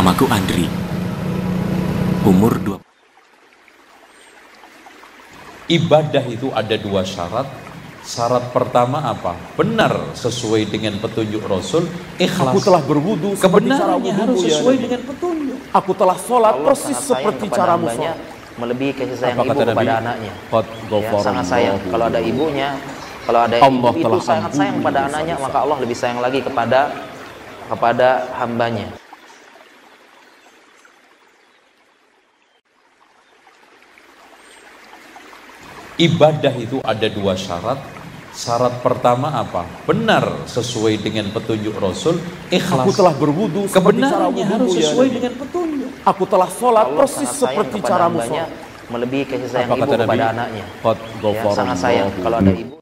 Namaku Andri. Umur dua. Ibadah itu ada dua syarat. Syarat pertama apa? Benar sesuai dengan petunjuk Rasul, ikhlas. Aku telah berwudu kebenarannya ya harus sesuai ya, dengan petunjuk. Aku telah sholat Allah persis seperti cara musuh. Melebihi kasih sayang apa ibu kepada Nabi? anaknya. Ya, sangat sayang. Kalau ada ibunya, kalau ada Allah ibu itu sangat sayang pada anaknya, maka Allah lebih sayang lagi kepada kepada hambanya. ibadah itu ada dua syarat. Syarat pertama apa? Benar sesuai dengan petunjuk Rasul, ikhlas. Aku telah berwudu kebenarannya harus ya sesuai ya, dengan petunjuk. Aku telah sholat Allah persis seperti cara sholat. Melebihi kasih sayang apa ibu kepada Nabi? anaknya. ya, sangat sayang kalau ada ibu.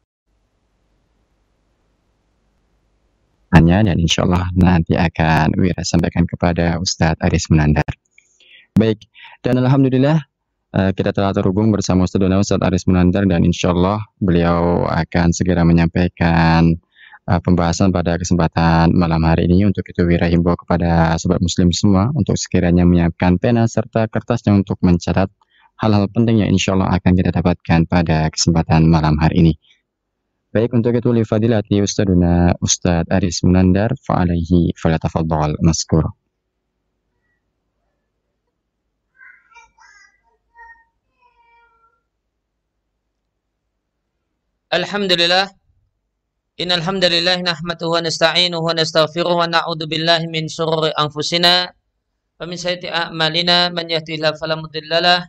Hanya dan insya Allah nanti akan Wira sampaikan kepada Ustadz Aris Menandar. Baik, dan Alhamdulillah Eh, kita telah terhubung bersama Ustaz Dona Ustaz Aris Munandar dan insya Allah beliau akan segera menyampaikan uh, pembahasan pada kesempatan malam hari ini. Untuk itu wira himbau kepada sobat muslim semua untuk sekiranya menyiapkan pena serta kertasnya untuk mencatat hal-hal penting yang insya Allah akan kita dapatkan pada kesempatan malam hari ini. Baik untuk itu li fadilati Ustadz Aris Munandar fa'alaihi falatafadol Alhamdulillah Innal hamdalillah nahmatuhu wa nasta'inuhu wa nastaghfiruhu wa na'udzu billahi min shururi anfusina wa min sayyiati a'malina man yahdihillahu fala mudhillalah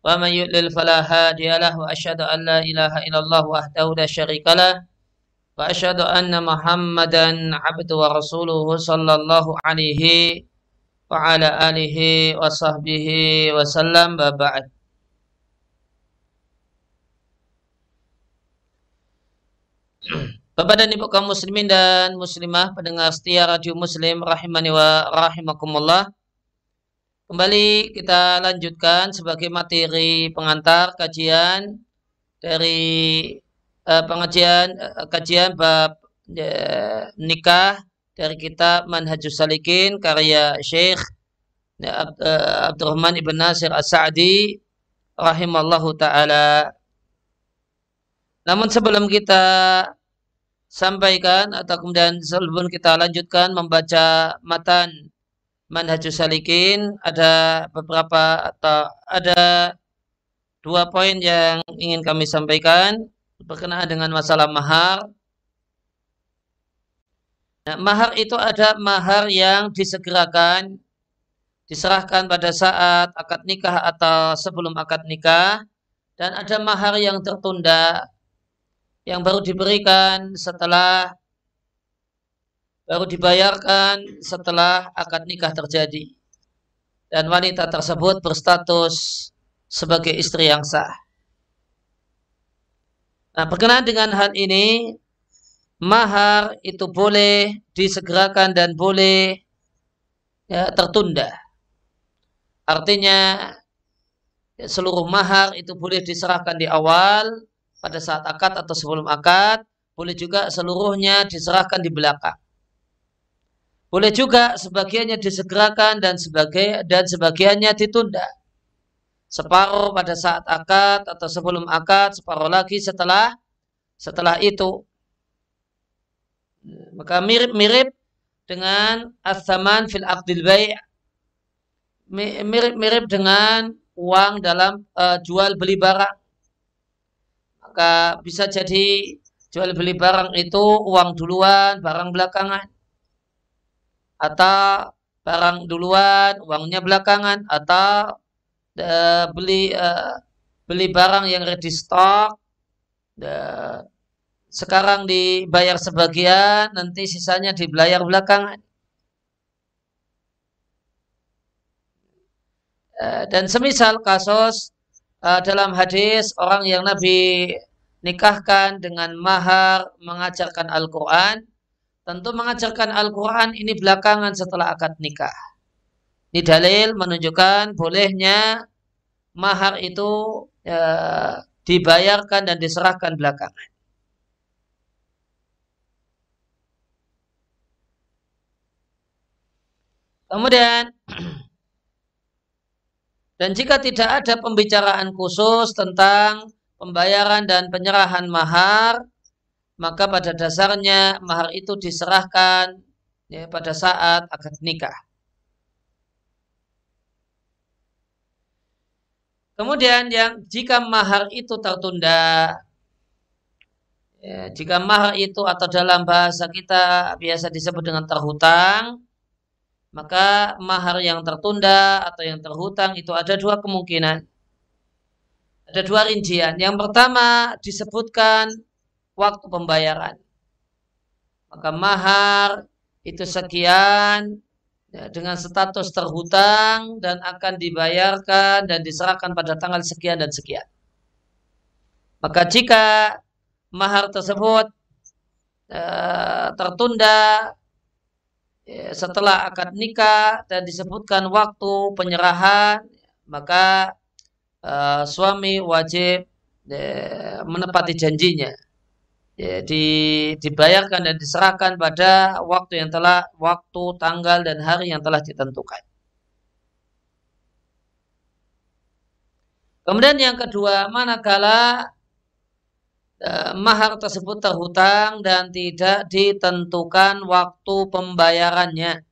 wa man yudlil fala hadiyalah wa asyhadu an la ilaha illallah wahdahu la syarikalah wa asyhadu anna Muhammadan 'abduhu wa rasuluhu sallallahu alaihi wa ala alihi wa sahbihi wa sallam wa Bapak dan Ibu kaum muslimin dan muslimah pendengar setia Radio Muslim rahimani wa rahimakumullah. Kembali kita lanjutkan sebagai materi pengantar kajian dari uh, pengajian uh, kajian bab uh, nikah dari kitab Manhajus Salikin karya Syekh uh, Abdurrahman Ibn Nasir As-Sa'di rahimallahu taala. Namun sebelum kita sampaikan atau kemudian sebelum kita lanjutkan membaca matan Manhajus Salikin ada beberapa atau ada dua poin yang ingin kami sampaikan berkenaan dengan masalah mahar. Nah, mahar itu ada mahar yang disegerakan diserahkan pada saat akad nikah atau sebelum akad nikah dan ada mahar yang tertunda yang baru diberikan setelah baru dibayarkan setelah akad nikah terjadi dan wanita tersebut berstatus sebagai istri yang sah. Nah, berkenaan dengan hal ini, mahar itu boleh disegerakan dan boleh ya, tertunda. Artinya, seluruh mahar itu boleh diserahkan di awal pada saat akad atau sebelum akad, boleh juga seluruhnya diserahkan di belakang. Boleh juga sebagiannya disegerakan dan sebagai dan sebagiannya ditunda. Separuh pada saat akad atau sebelum akad, separuh lagi setelah setelah itu. Maka mirip-mirip dengan asaman fil aqdil bay' mirip-mirip dengan uang dalam uh, jual beli barang maka bisa jadi jual beli barang itu uang duluan, barang belakangan. Atau barang duluan, uangnya belakangan atau uh, beli uh, beli barang yang ready stock uh, sekarang dibayar sebagian, nanti sisanya dibayar belakangan. Dan semisal kasus uh, dalam hadis orang yang Nabi nikahkan dengan mahar mengajarkan Al-Quran. Tentu mengajarkan Al-Quran ini belakangan setelah akad nikah. Ini dalil menunjukkan bolehnya mahar itu e, dibayarkan dan diserahkan belakangan. Kemudian Dan jika tidak ada pembicaraan khusus tentang pembayaran dan penyerahan mahar, maka pada dasarnya mahar itu diserahkan ya, pada saat akad nikah. Kemudian yang jika mahar itu tertunda, ya, jika mahar itu atau dalam bahasa kita biasa disebut dengan terhutang, maka mahar yang tertunda atau yang terhutang itu ada dua kemungkinan. Ada dua rincian. Yang pertama disebutkan waktu pembayaran. Maka mahar itu sekian ya, dengan status terhutang dan akan dibayarkan dan diserahkan pada tanggal sekian dan sekian. Maka jika mahar tersebut e, tertunda Ya, setelah akad nikah dan disebutkan waktu penyerahan maka uh, suami wajib uh, menepati janjinya ya, di, dibayarkan dan diserahkan pada waktu yang telah waktu tanggal dan hari yang telah ditentukan kemudian yang kedua manakala Eh, mahar tersebut terhutang dan tidak ditentukan waktu pembayarannya.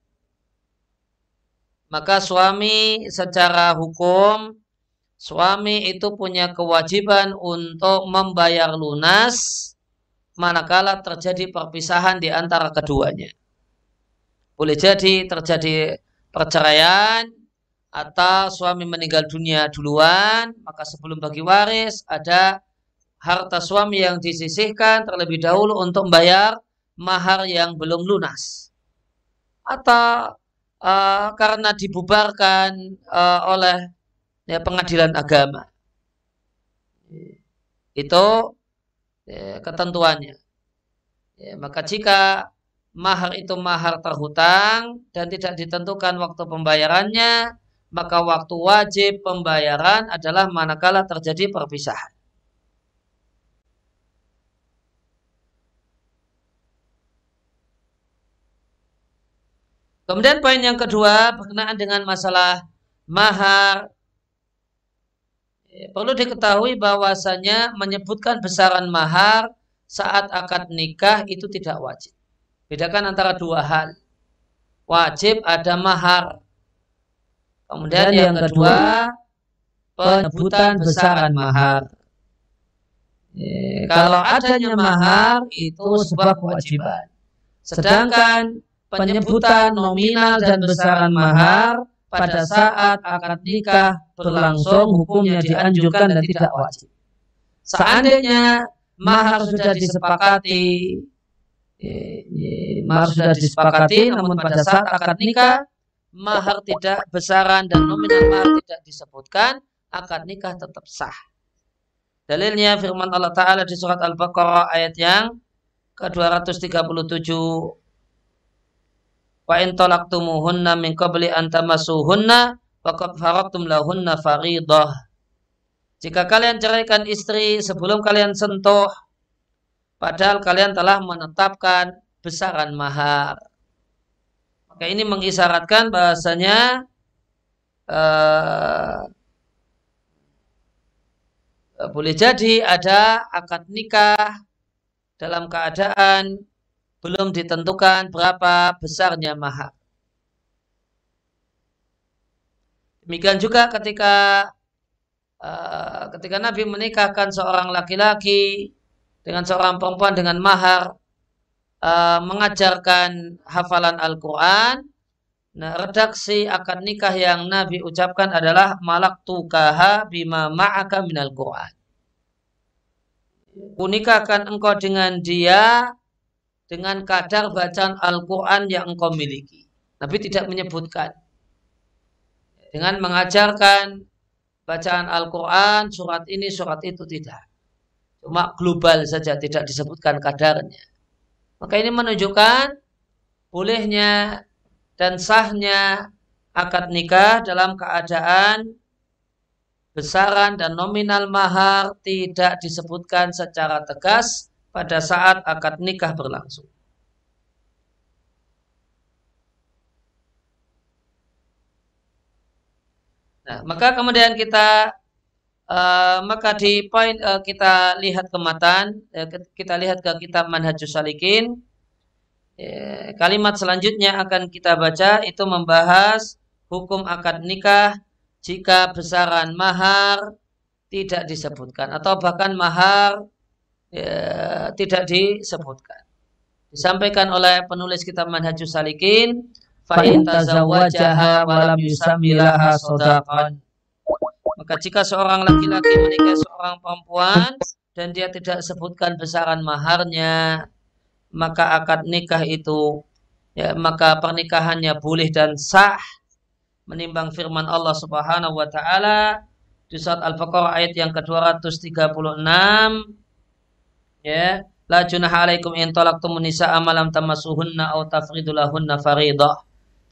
Maka suami secara hukum suami itu punya kewajiban untuk membayar lunas manakala terjadi perpisahan di antara keduanya. Boleh jadi terjadi perceraian atau suami meninggal dunia duluan, maka sebelum bagi waris ada harta suami yang disisihkan terlebih dahulu untuk membayar mahar yang belum lunas atau uh, karena dibubarkan uh, oleh ya, pengadilan agama itu ya, ketentuannya ya, maka jika mahar itu mahar terhutang dan tidak ditentukan waktu pembayarannya maka waktu wajib pembayaran adalah manakala terjadi perpisahan Kemudian poin yang kedua berkenaan dengan masalah mahar. Eh, perlu diketahui bahwasanya menyebutkan besaran mahar saat akad nikah itu tidak wajib. Bedakan antara dua hal. Wajib ada mahar. Kemudian yang, yang kedua, kedua penyebutan besaran mahar. Ya, kalau adanya mahar itu sebuah kewajiban. Sedangkan penyebutan nominal dan besaran mahar pada saat akad nikah berlangsung hukumnya dianjurkan dan tidak wajib. Seandainya mahar sudah disepakati, eh, eh, mahar sudah disepakati, namun pada saat akad nikah mahar tidak besaran dan nominal mahar tidak disebutkan, akad nikah tetap sah. Dalilnya firman Allah Ta'ala di surat Al-Baqarah ayat yang ke-237 wa in talaqtumuhunna min qabli an tamassuhunna faqad faradtum lahunna faridah jika kalian ceraikan istri sebelum kalian sentuh padahal kalian telah menetapkan besaran mahar maka ini mengisyaratkan bahasanya uh, boleh jadi ada akad nikah dalam keadaan belum ditentukan berapa besarnya mahar. Demikian juga ketika uh, ketika Nabi menikahkan seorang laki-laki dengan seorang perempuan dengan mahar uh, mengajarkan hafalan Al-Quran. Nah, redaksi akad nikah yang Nabi ucapkan adalah malak tukaha bima ma'aka minal Quran. Kunikahkan engkau dengan dia dengan kadar bacaan Al-Quran yang engkau miliki. Nabi tidak menyebutkan. Dengan mengajarkan bacaan Al-Quran, surat ini, surat itu, tidak. Cuma global saja, tidak disebutkan kadarnya. Maka ini menunjukkan bolehnya dan sahnya akad nikah dalam keadaan besaran dan nominal mahar tidak disebutkan secara tegas pada saat akad nikah berlangsung. Nah, maka kemudian kita uh, maka di poin uh, kita lihat eh, ke matan, uh, kita lihat ke kitab Manhajus Salikin. Uh, kalimat selanjutnya akan kita baca itu membahas hukum akad nikah jika besaran mahar tidak disebutkan atau bahkan mahar ya, tidak disebutkan. Disampaikan oleh penulis kitab Manhajus Salikin, fa'in walam yusamilaha sodaqan. Maka jika seorang laki-laki menikah seorang perempuan dan dia tidak sebutkan besaran maharnya, maka akad nikah itu ya, maka pernikahannya boleh dan sah menimbang firman Allah Subhanahu wa taala di surat Al-Baqarah ayat yang ke-236 ya la junaha alaikum in talaqtum nisaa malam tamasuhunna aw tafridulahunna faridah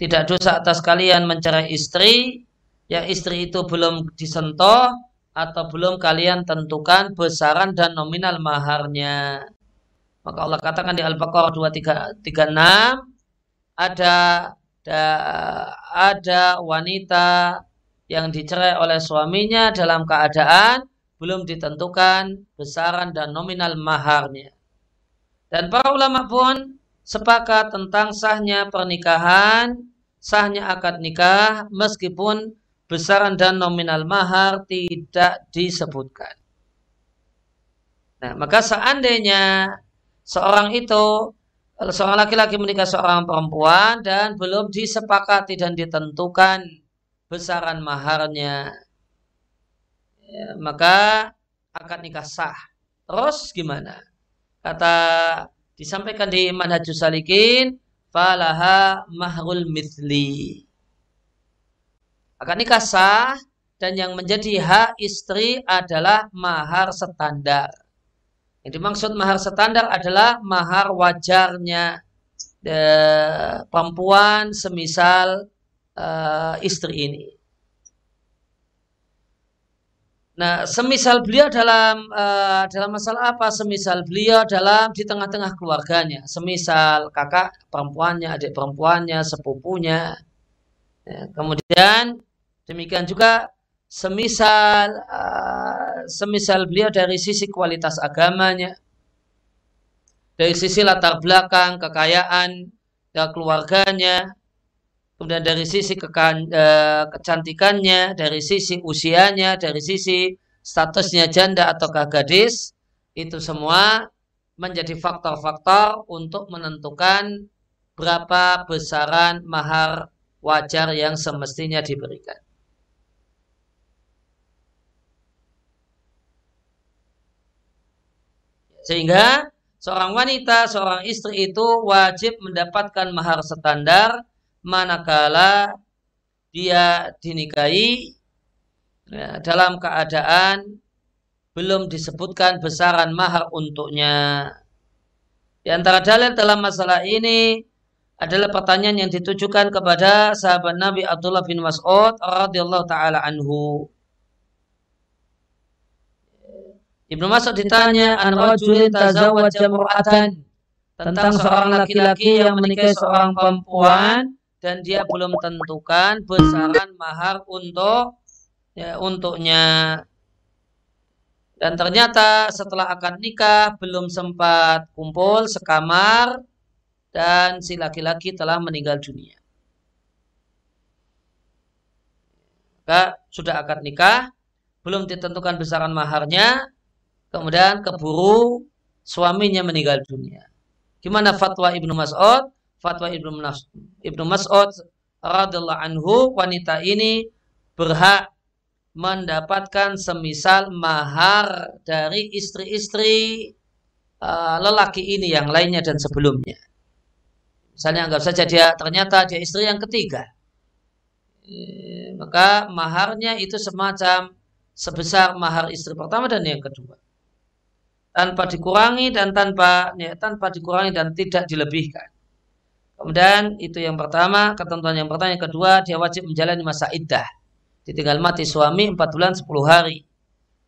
tidak dosa atas kalian mencerai istri yang istri itu belum disentuh atau belum kalian tentukan besaran dan nominal maharnya maka Allah katakan di Al-Baqarah 2336 ada ada, ada wanita yang dicerai oleh suaminya dalam keadaan belum ditentukan besaran dan nominal maharnya. Dan para ulama pun sepakat tentang sahnya pernikahan, sahnya akad nikah, meskipun besaran dan nominal mahar tidak disebutkan. Nah, maka seandainya seorang itu, seorang laki-laki menikah seorang perempuan dan belum disepakati dan ditentukan besaran maharnya, ya, maka akad nikah sah. Terus gimana? Kata disampaikan di Manhajus Salikin, falaha mahrul mithli. Akad nikah sah dan yang menjadi hak istri adalah mahar standar. Yang dimaksud mahar standar adalah mahar wajarnya e, perempuan semisal e, istri ini. Nah, semisal beliau dalam uh, dalam masalah apa? Semisal beliau dalam di tengah-tengah keluarganya, semisal kakak perempuannya, adik perempuannya, sepupunya. Ya, kemudian demikian juga semisal uh, semisal beliau dari sisi kualitas agamanya, dari sisi latar belakang, kekayaan, ya, keluarganya, kemudian dari sisi kekan, e, kecantikannya, dari sisi usianya, dari sisi statusnya janda atau gadis, itu semua menjadi faktor-faktor untuk menentukan berapa besaran mahar wajar yang semestinya diberikan. Sehingga seorang wanita, seorang istri itu wajib mendapatkan mahar standar manakala dia dinikahi ya, dalam keadaan belum disebutkan besaran mahar untuknya. Di antara dalil dalam masalah ini adalah pertanyaan yang ditujukan kepada sahabat Nabi Abdullah bin Mas'ud radhiyallahu taala anhu. Ibnu Mas'ud ditanya an rajul tazawwaja tentang seorang laki-laki yang menikahi seorang perempuan dan dia belum tentukan besaran mahar untuk ya, untuknya. Dan ternyata setelah akad nikah belum sempat kumpul sekamar dan si laki-laki telah meninggal dunia. Maka sudah akad nikah, belum ditentukan besaran maharnya, kemudian keburu suaminya meninggal dunia. Gimana fatwa Ibnu Mas'ud? fatwa Ibnu Mas Ibnu Mas'ud radhiallahu anhu wanita ini berhak mendapatkan semisal mahar dari istri-istri uh, lelaki ini yang lainnya dan sebelumnya. Misalnya anggap saja dia ternyata dia istri yang ketiga. Eh, maka maharnya itu semacam sebesar mahar istri pertama dan yang kedua. Tanpa dikurangi dan tanpa ya, tanpa dikurangi dan tidak dilebihkan. Kemudian itu yang pertama, ketentuan yang pertama. Yang kedua, dia wajib menjalani masa iddah. Ditinggal mati suami 4 bulan 10 hari.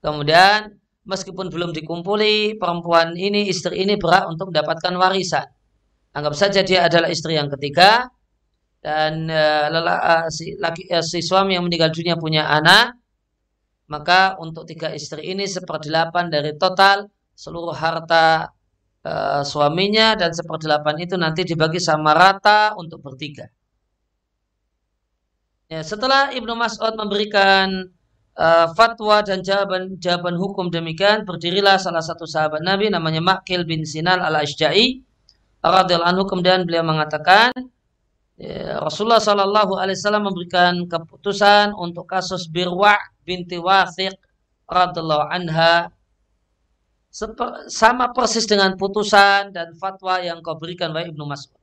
Kemudian meskipun belum dikumpuli, perempuan ini, istri ini berhak untuk mendapatkan warisan. Anggap saja dia adalah istri yang ketiga, dan e, e si, laki, e, si suami yang meninggal dunia punya anak, maka untuk tiga istri ini seperdelapan dari total seluruh harta Eh, suaminya dan seperdelapan itu nanti dibagi sama rata untuk bertiga. Ya, setelah Ibnu Mas'ud memberikan uh, fatwa dan jawaban-jawaban hukum demikian, berdirilah salah satu sahabat Nabi namanya Makil bin Sinal al-Ashja'i radhiyallahu anhu kemudian beliau mengatakan ya, Rasulullah Shallallahu alaihi wasallam memberikan keputusan untuk kasus Birwa binti Wasiq radhiyallahu anha sama persis dengan putusan dan fatwa yang kau berikan wahai Ibnu Mas'ud.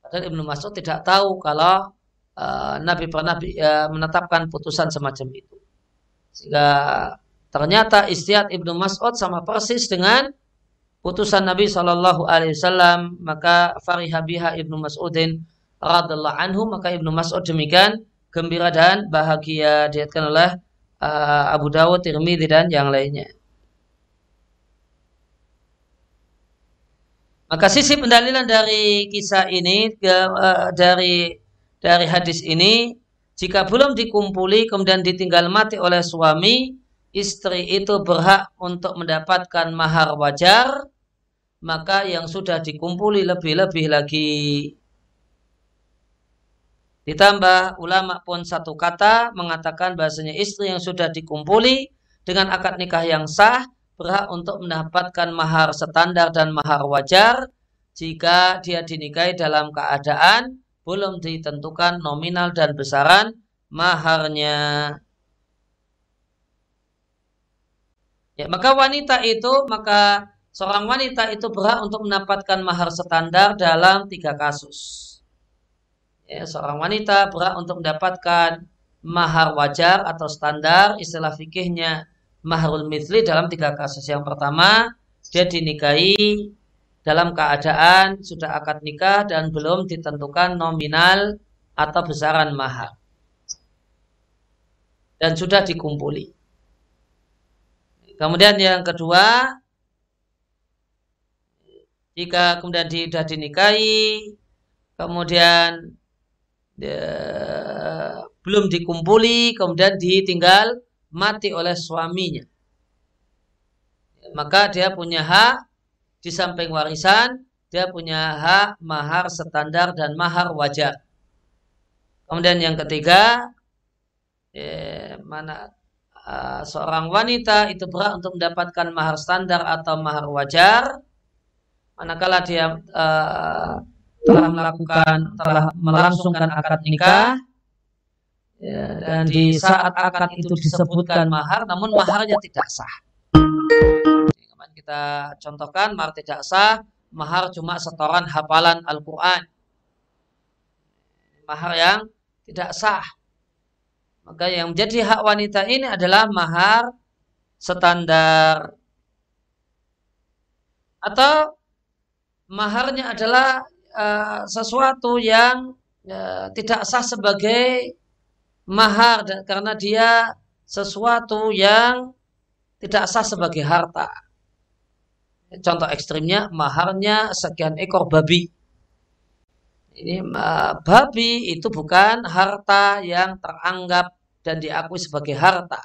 Padahal Ibnu Mas'ud tidak tahu kalau uh, Nabi pernah eh, uh, menetapkan putusan semacam itu. Sehingga ternyata istiad Ibnu Mas'ud sama persis dengan putusan Nabi Shallallahu Alaihi Wasallam maka fariha biha ibnu Mas'udin radhiallahu anhu maka ibnu Mas'ud demikian gembira dan bahagia diatkan oleh uh, Abu Dawud, Tirmidzi dan yang lainnya. Maka sisi pendalilan dari kisah ini eh, dari dari hadis ini jika belum dikumpuli kemudian ditinggal mati oleh suami, istri itu berhak untuk mendapatkan mahar wajar, maka yang sudah dikumpuli lebih-lebih lagi. Ditambah ulama pun satu kata mengatakan bahasanya istri yang sudah dikumpuli dengan akad nikah yang sah berhak untuk mendapatkan mahar standar dan mahar wajar jika dia dinikahi dalam keadaan belum ditentukan nominal dan besaran maharnya. Ya, maka wanita itu, maka seorang wanita itu berhak untuk mendapatkan mahar standar dalam tiga kasus. Ya, seorang wanita berhak untuk mendapatkan mahar wajar atau standar istilah fikihnya mahrul mitli dalam tiga kasus. Yang pertama, dia dinikahi dalam keadaan sudah akad nikah dan belum ditentukan nominal atau besaran mahar. Dan sudah dikumpuli. Kemudian yang kedua, jika kemudian sudah dinikahi, kemudian ya, belum dikumpuli, kemudian ditinggal mati oleh suaminya. Maka dia punya hak di samping warisan, dia punya hak mahar standar dan mahar wajar. Kemudian yang ketiga, ya, mana uh, seorang wanita itu berhak untuk mendapatkan mahar standar atau mahar wajar, manakala dia uh, telah melakukan telah melangsungkan akad nikah Ya, dan di saat akad itu disebutkan mahar, namun maharnya tidak sah. kita contohkan mahar tidak sah, mahar cuma setoran hafalan Al-Quran. Mahar yang tidak sah. Maka yang menjadi hak wanita ini adalah mahar standar. Atau maharnya adalah uh, sesuatu yang uh, tidak sah sebagai mahar karena dia sesuatu yang tidak sah sebagai harta. Contoh ekstrimnya maharnya sekian ekor babi. Ini babi itu bukan harta yang teranggap dan diakui sebagai harta.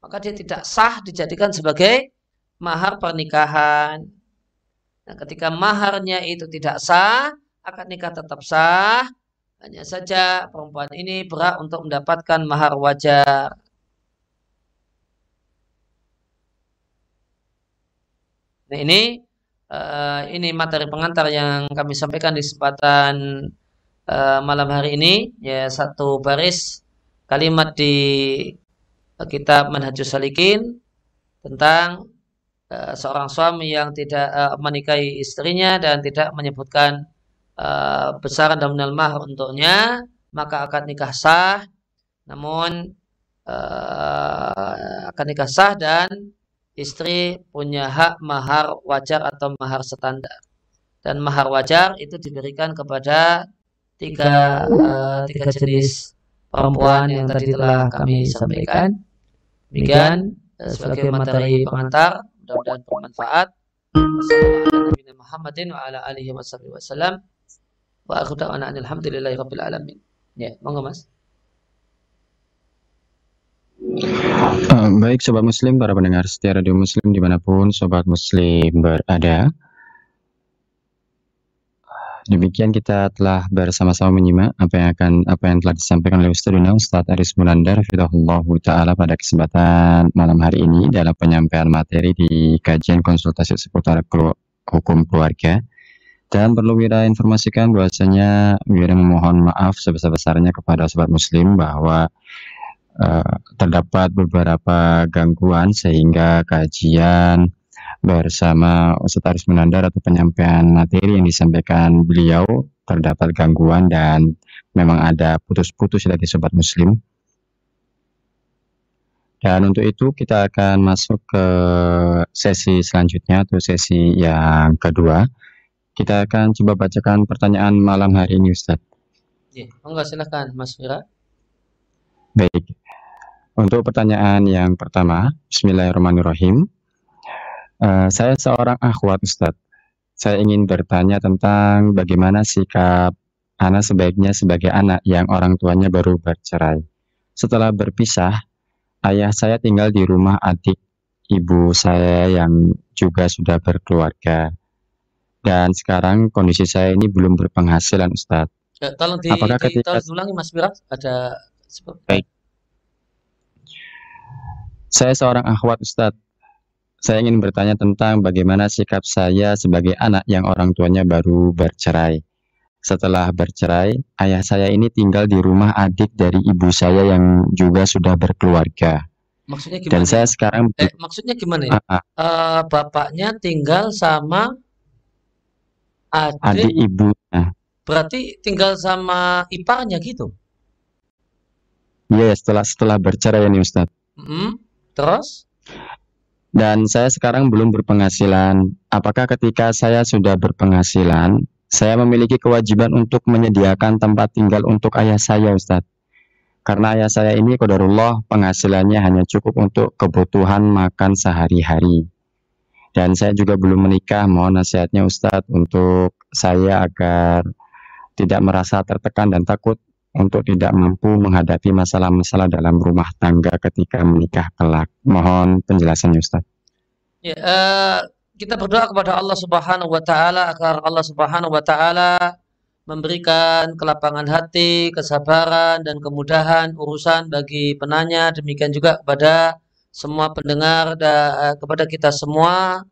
Maka dia tidak sah dijadikan sebagai mahar pernikahan. Nah, ketika maharnya itu tidak sah, akad nikah tetap sah, hanya saja perempuan ini berhak untuk mendapatkan mahar wajar. Nah, ini uh, ini materi pengantar yang kami sampaikan di kesempatan uh, malam hari ini ya satu baris kalimat di uh, kitab Manhajus Salikin tentang uh, seorang suami yang tidak uh, menikahi istrinya dan tidak menyebutkan Eh, besar dan nominal mahar untuknya maka akad nikah sah namun uh, akad nikah sah dan istri punya hak mahar wajar atau mahar standar dan mahar wajar itu diberikan kepada tiga uh, tiga jenis perempuan yang tadi telah kami sampaikan demikian sebagai materi pengantar mudah-mudahan bermanfaat Wassalamualaikum warahmatullahi wabarakatuh. Wa akhiru da'wana alhamdulillahi rabbil alamin. Ya, monggo Mas. Eh, baik Sobat Muslim, para pendengar setia Radio Muslim dimanapun Sobat Muslim berada Demikian kita telah bersama-sama menyimak apa yang akan apa yang telah disampaikan oleh Ustaz Ustadzuna Ustadz Aris Munandar Ta'ala pada kesempatan malam hari ini dalam penyampaian materi di kajian konsultasi seputar hukum keluarga dan perlu Wira informasikan bahwasanya Wira memohon maaf sebesar-besarnya kepada sobat muslim bahwa uh, terdapat beberapa gangguan sehingga kajian bersama Ustadz Aris Munandar atau penyampaian materi yang disampaikan beliau terdapat gangguan dan memang ada putus-putus dari sobat muslim. Dan untuk itu kita akan masuk ke sesi selanjutnya atau sesi yang kedua kita akan coba bacakan pertanyaan malam hari ini Ustaz. Ya, enggak silakan Mas Fira. Baik. Untuk pertanyaan yang pertama, Bismillahirrahmanirrahim. Uh, saya seorang akhwat Ustadz. Saya ingin bertanya tentang bagaimana sikap anak sebaiknya sebagai anak yang orang tuanya baru bercerai. Setelah berpisah, ayah saya tinggal di rumah adik ibu saya yang juga sudah berkeluarga dan sekarang kondisi saya ini belum berpenghasilan Ustadz. Ya, tolong di, Apakah di, ketika... tolong ulangi Mas Miras ada baik. Saya seorang akhwat Ustadz. Saya ingin bertanya tentang bagaimana sikap saya sebagai anak yang orang tuanya baru bercerai. Setelah bercerai, ayah saya ini tinggal di rumah adik dari ibu saya yang juga sudah berkeluarga. Maksudnya gimana? Dan saya ya? sekarang eh, maksudnya gimana ya? Uh, uh, bapaknya tinggal sama Adik, adik ibunya. Berarti tinggal sama iparnya gitu? Iya, yeah, setelah setelah bercerai nih Ustaz. Mm -hmm. Terus? Dan saya sekarang belum berpenghasilan. Apakah ketika saya sudah berpenghasilan, saya memiliki kewajiban untuk menyediakan tempat tinggal untuk ayah saya Ustaz? Karena ayah saya ini kodarullah penghasilannya hanya cukup untuk kebutuhan makan sehari-hari dan saya juga belum menikah mohon nasihatnya Ustadz untuk saya agar tidak merasa tertekan dan takut untuk tidak mampu menghadapi masalah-masalah dalam rumah tangga ketika menikah kelak mohon penjelasannya Ustadz ya, uh, kita berdoa kepada Allah Subhanahu wa taala agar Allah Subhanahu wa taala memberikan kelapangan hati, kesabaran, dan kemudahan urusan bagi penanya. Demikian juga kepada semua pendengar da, eh, kepada kita semua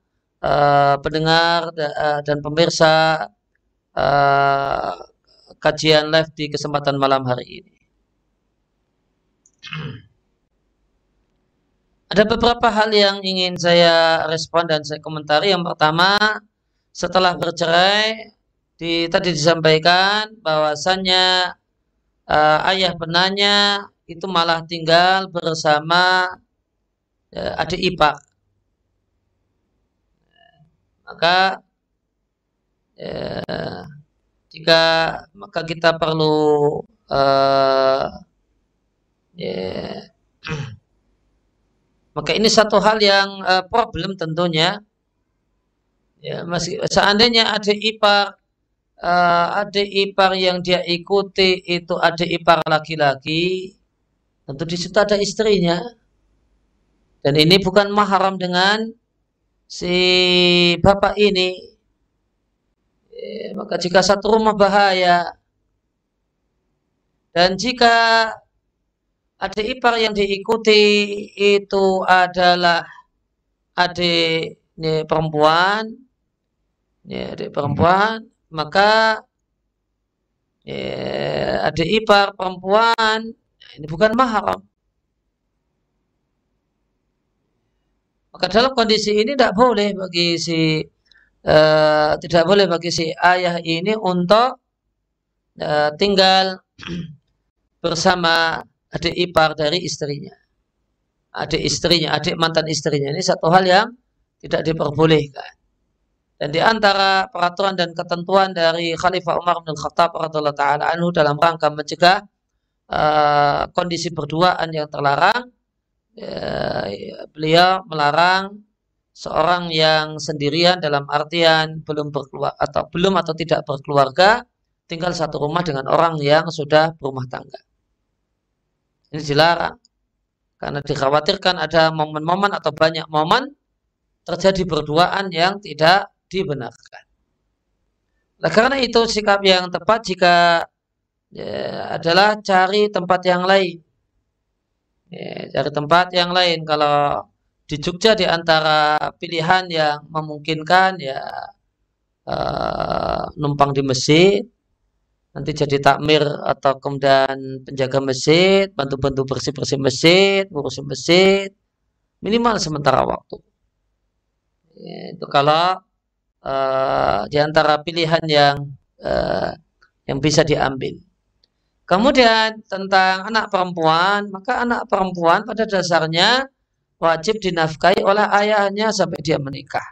uh, pendengar da, uh, dan pemirsa uh, kajian live di kesempatan malam hari ini. Ada beberapa hal yang ingin saya respon dan saya komentari. Yang pertama, setelah bercerai, di, tadi disampaikan bahwasannya uh, ayah penanya itu malah tinggal bersama Eh, ada IPA eh, maka ya, jika maka kita perlu uh, ya, maka ini satu hal yang uh, problem tentunya ya masih seandainya ada ipar uh, ada ipar yang dia ikuti itu ada ipar laki-laki tentu di situ ada istrinya dan ini bukan mahram dengan si bapak ini. Ya, maka jika satu rumah bahaya. Dan jika adik ipar yang diikuti itu adalah adik ini perempuan, ini ya, adik perempuan, maka ya, adik ipar perempuan ini bukan mahram Maka dalam kondisi ini tidak boleh bagi si uh, tidak boleh bagi si ayah ini untuk uh, tinggal bersama adik ipar dari istrinya. Adik istrinya, adik mantan istrinya ini satu hal yang tidak diperbolehkan. Dan di antara peraturan dan ketentuan dari Khalifah Umar bin Khattab radhiyallahu taala anhu dalam rangka mencegah uh, kondisi berduaan yang terlarang Eh, ya, beliau melarang seorang yang sendirian dalam artian belum berkeluar atau belum atau tidak berkeluarga tinggal satu rumah dengan orang yang sudah berumah tangga. Ini dilarang karena dikhawatirkan ada momen-momen atau banyak momen terjadi berduaan yang tidak dibenarkan. Nah, karena itu sikap yang tepat jika ya, adalah cari tempat yang lain ya, cari tempat yang lain kalau di Jogja di antara pilihan yang memungkinkan ya uh, numpang di masjid nanti jadi takmir atau kemudian penjaga masjid bantu-bantu bersih-bersih masjid ngurusin masjid minimal sementara waktu ya, itu kalau uh, di antara pilihan yang uh, yang bisa diambil Kemudian tentang anak perempuan, maka anak perempuan pada dasarnya wajib dinafkahi oleh ayahnya sampai dia menikah.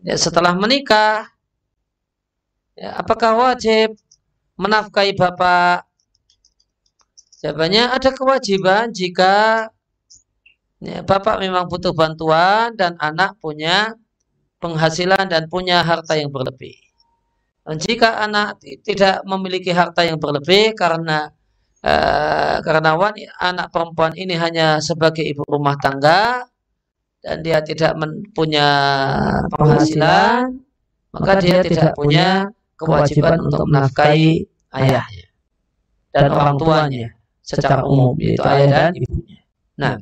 Ya, setelah menikah, ya, apakah wajib menafkahi bapak? Jawabannya ada kewajiban jika ya, bapak memang butuh bantuan dan anak punya penghasilan dan punya harta yang berlebih jika anak tidak memiliki harta yang berlebih karena uh, karena wan, anak perempuan ini hanya sebagai ibu rumah tangga dan dia tidak mempunyai penghasilan maka dia, tidak punya kewajiban untuk menafkahi ayahnya dan orang tuanya secara umum yaitu ayah dan ibunya. Nah,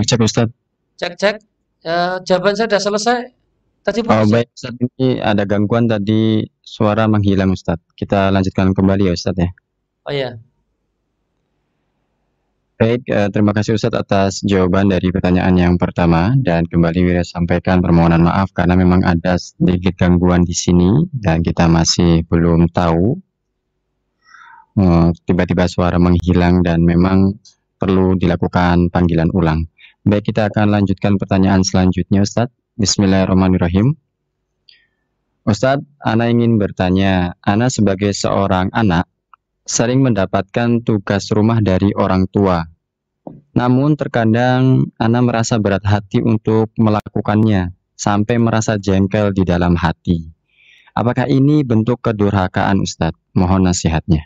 cek cek Ustaz. Cek cek. Uh, jawaban saya sudah selesai. Tadi oh, baik Ustaz ini ada gangguan tadi suara menghilang Ustaz. Kita lanjutkan kembali ya Ustaz ya. Oh iya. Baik, eh, terima kasih Ustadz atas jawaban dari pertanyaan yang pertama dan kembali Wira sampaikan permohonan maaf karena memang ada sedikit gangguan di sini dan kita masih belum tahu eh, tiba-tiba suara menghilang dan memang perlu dilakukan panggilan ulang. Baik, kita akan lanjutkan pertanyaan selanjutnya, Ustadz. Bismillahirrahmanirrahim. Ustadz, Ana ingin bertanya, Ana sebagai seorang anak sering mendapatkan tugas rumah dari orang tua. Namun terkadang Ana merasa berat hati untuk melakukannya, sampai merasa jengkel di dalam hati. Apakah ini bentuk kedurhakaan Ustadz? Mohon nasihatnya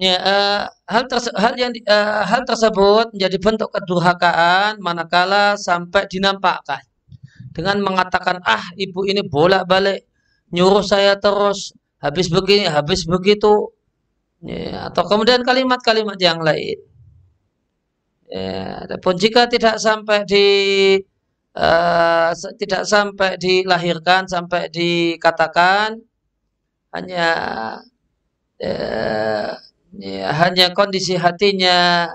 ya, uh, hal, terse hal, yang, uh, hal tersebut menjadi bentuk kedurhakaan manakala sampai dinampakkan dengan mengatakan ah ibu ini bolak-balik nyuruh saya terus habis begini habis begitu ya, atau kemudian kalimat-kalimat yang lain ya, jika tidak sampai di uh, tidak sampai dilahirkan sampai dikatakan hanya uh, ya, hanya kondisi hatinya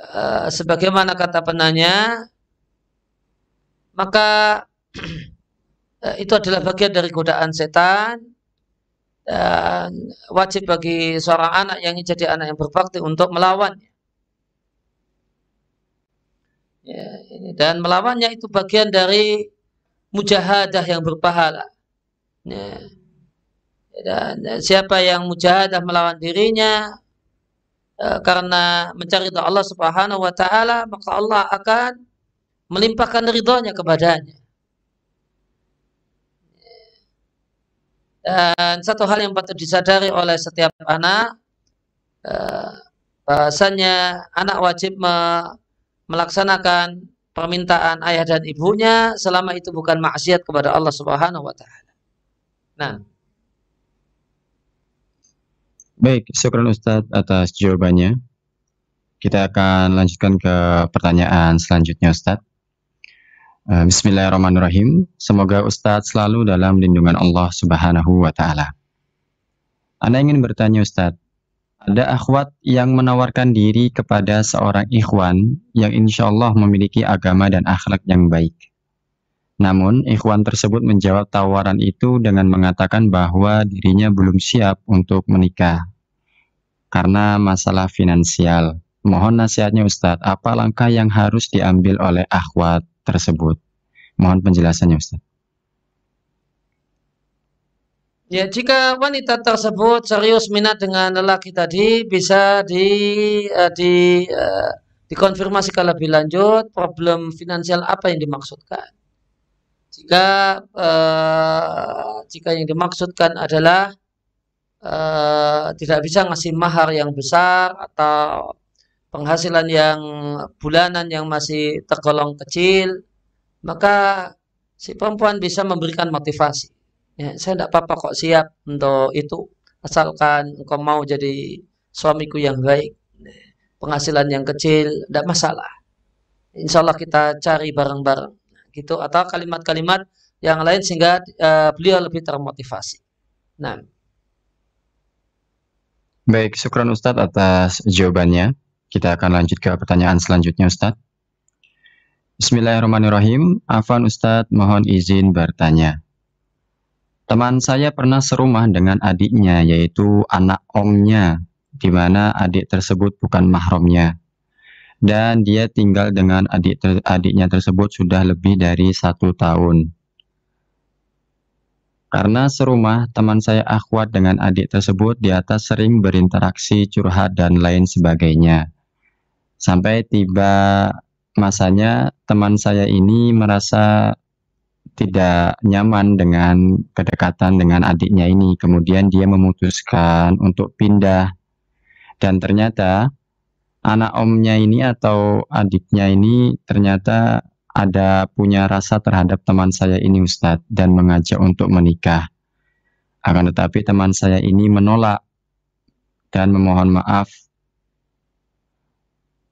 uh, sebagaimana kata penanya maka eh, itu adalah bagian dari godaan setan dan wajib bagi seorang anak yang ingin jadi anak yang berbakti untuk melawannya ya, ini. dan melawannya itu bagian dari mujahadah yang berpahala ya. Dan siapa yang mujahadah melawan dirinya eh, karena mencari ridha Allah Subhanahu wa taala, maka Allah akan melimpahkan ridhonya kepadanya. Dan satu hal yang patut disadari oleh setiap anak, eh, bahasanya anak wajib melaksanakan permintaan ayah dan ibunya selama itu bukan maksiat kepada Allah Subhanahu wa taala. Nah, Baik, syukran Ustadz atas jawabannya. Kita akan lanjutkan ke pertanyaan selanjutnya Ustadz. Eh, Bismillahirrahmanirrahim. Semoga Ustadz selalu dalam lindungan Allah Subhanahu wa Ta'ala. Anda ingin bertanya Ustadz, ada akhwat yang menawarkan diri kepada seorang ikhwan yang insya Allah memiliki agama dan akhlak yang baik. Namun, ikhwan tersebut menjawab tawaran itu dengan mengatakan bahwa dirinya belum siap untuk menikah karena masalah finansial. Mohon nasihatnya Ustadz, apa langkah yang harus diambil oleh akhwat tersebut? Mohon penjelasannya Ustadz. Ya, jika wanita tersebut serius minat dengan lelaki tadi, bisa di, uh, di uh, dikonfirmasi kalau lebih lanjut problem finansial apa yang dimaksudkan jika uh, jika yang dimaksudkan adalah uh, tidak bisa ngasih mahar yang besar atau penghasilan yang bulanan yang masih tergolong kecil maka si perempuan bisa memberikan motivasi ya, saya tidak apa-apa kok siap untuk itu asalkan engkau mau jadi suamiku yang baik penghasilan yang kecil tidak masalah Insya Allah kita cari bareng-bareng gitu atau kalimat-kalimat yang lain sehingga uh, beliau lebih termotivasi. Nah. Baik, syukran Ustadz atas jawabannya. Kita akan lanjut ke pertanyaan selanjutnya Ustadz. Bismillahirrahmanirrahim. Afan Ustadz mohon izin bertanya. Teman saya pernah serumah dengan adiknya yaitu anak omnya di mana adik tersebut bukan mahramnya dan dia tinggal dengan adik ter adiknya tersebut sudah lebih dari satu tahun. Karena serumah, teman saya akhwat dengan adik tersebut di atas sering berinteraksi, curhat, dan lain sebagainya. Sampai tiba masanya, teman saya ini merasa tidak nyaman dengan kedekatan dengan adiknya ini. Kemudian dia memutuskan untuk pindah. Dan ternyata anak omnya ini atau adiknya ini ternyata ada punya rasa terhadap teman saya ini Ustadz dan mengajak untuk menikah. Akan tetapi teman saya ini menolak dan memohon maaf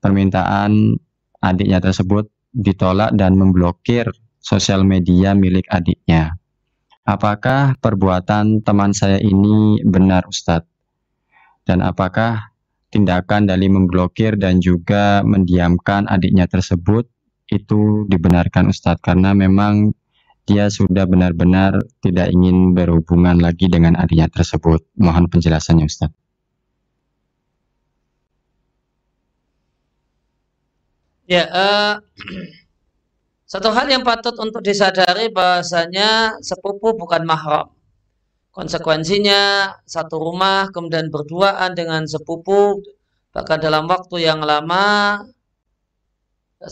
permintaan adiknya tersebut ditolak dan memblokir sosial media milik adiknya. Apakah perbuatan teman saya ini benar Ustadz? Dan apakah tindakan dari memblokir dan juga mendiamkan adiknya tersebut itu dibenarkan Ustadz karena memang dia sudah benar-benar tidak ingin berhubungan lagi dengan adiknya tersebut. Mohon penjelasannya Ustadz. Ya, uh, satu hal yang patut untuk disadari bahasanya sepupu bukan mahram. Konsekuensinya satu rumah kemudian berduaan dengan sepupu bahkan dalam waktu yang lama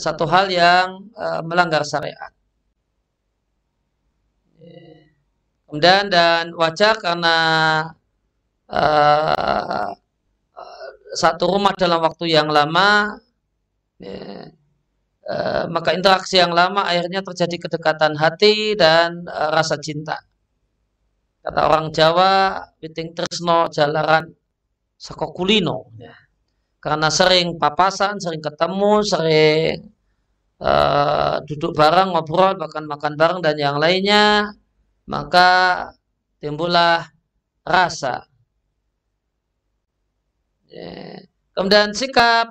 satu hal yang e, melanggar syariat. Kemudian dan wajar karena e, satu rumah dalam waktu yang lama e, maka interaksi yang lama akhirnya terjadi kedekatan hati dan rasa cinta. Kata orang Jawa, piting tresno jalaran sekokulino, Ya. Karena sering papasan, sering ketemu, sering uh, duduk bareng, ngobrol, bahkan makan bareng dan yang lainnya, maka timbullah rasa. Ya. Kemudian sikap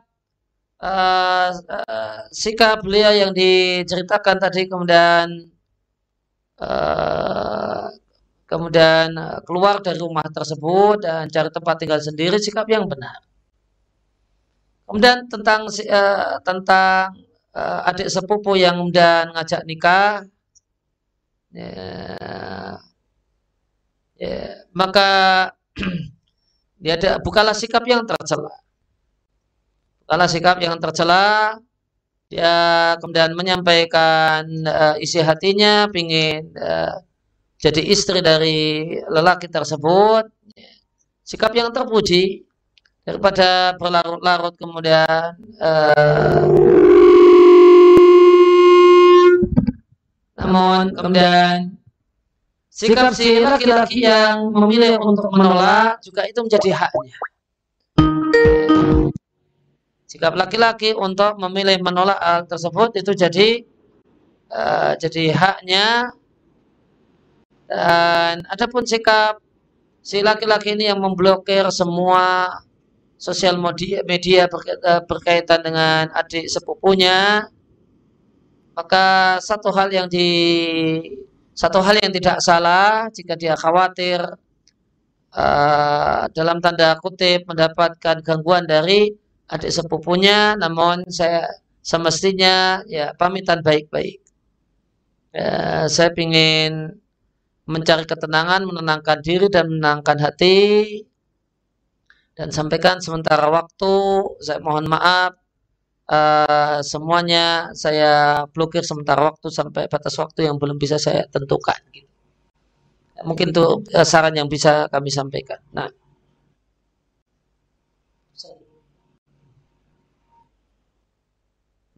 uh, uh, sikap beliau yang diceritakan tadi kemudian uh, kemudian eh, keluar dari rumah tersebut dan cari tempat tinggal sendiri sikap yang benar. Kemudian tentang eh, tentang eh, adik sepupu yang kemudian ngajak nikah, ya, ya, maka ya, dia ada bukalah sikap yang tercela. Bukalah sikap yang tercela. Dia kemudian menyampaikan uh, isi hatinya, pingin uh, jadi istri dari lelaki tersebut sikap yang terpuji daripada berlarut-larut kemudian uh, namun kemudian sikap si laki-laki yang memilih untuk menolak juga itu menjadi haknya sikap laki-laki untuk memilih menolak hal tersebut itu jadi uh, jadi haknya dan pun sikap si laki-laki ini yang memblokir semua sosial media, media eh, berkaitan dengan adik sepupunya, maka satu hal yang di satu hal yang tidak salah jika dia khawatir uh, dalam tanda kutip mendapatkan gangguan dari adik sepupunya, namun saya semestinya ya pamitan baik-baik. Uh, saya ingin mencari ketenangan, menenangkan diri dan menenangkan hati. Dan sampaikan sementara waktu, saya mohon maaf, uh, semuanya saya blokir sementara waktu sampai batas waktu yang belum bisa saya tentukan. Gitu. Mungkin itu eh, saran yang bisa kami sampaikan. Nah.